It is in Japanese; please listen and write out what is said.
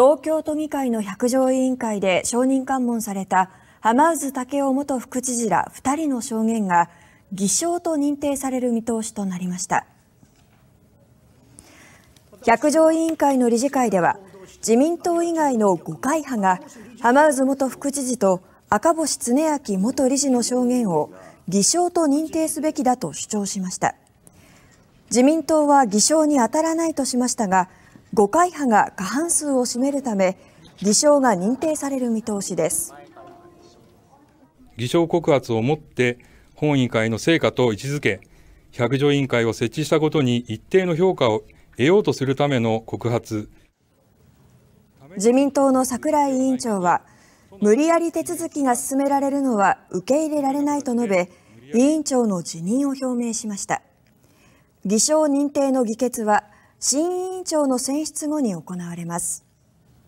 東京都議会の百条委員会で証人喚問された浜渦武雄元副知事ら2人の証言が偽証と認定される見通しとなりました百条委員会の理事会では自民党以外の5会派が浜渦元副知事と赤星恒明元理事の証言を偽証と認定すべきだと主張しました自民党は偽証に当たらないとしましたが五会派が過半数を占めるため偽証が認定される見通しです偽証告発をもって本委員会の成果と位置づけ百条委員会を設置したことに一定の評価を得ようとするための告発自民党の桜井委員長は無理やり手続きが進められるのは受け入れられないと述べ委員長の辞任を表明しました偽証認定の議決は新委員長の選出後に行われます。